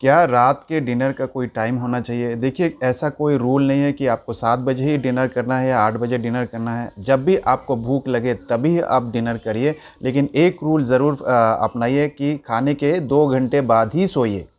क्या रात के डिनर का कोई टाइम होना चाहिए देखिए ऐसा कोई रूल नहीं है कि आपको सात बजे ही डिनर करना है या आठ बजे डिनर करना है जब भी आपको भूख लगे तभी आप डिनर करिए लेकिन एक रूल ज़रूर अपनाइए कि खाने के दो घंटे बाद ही सोइए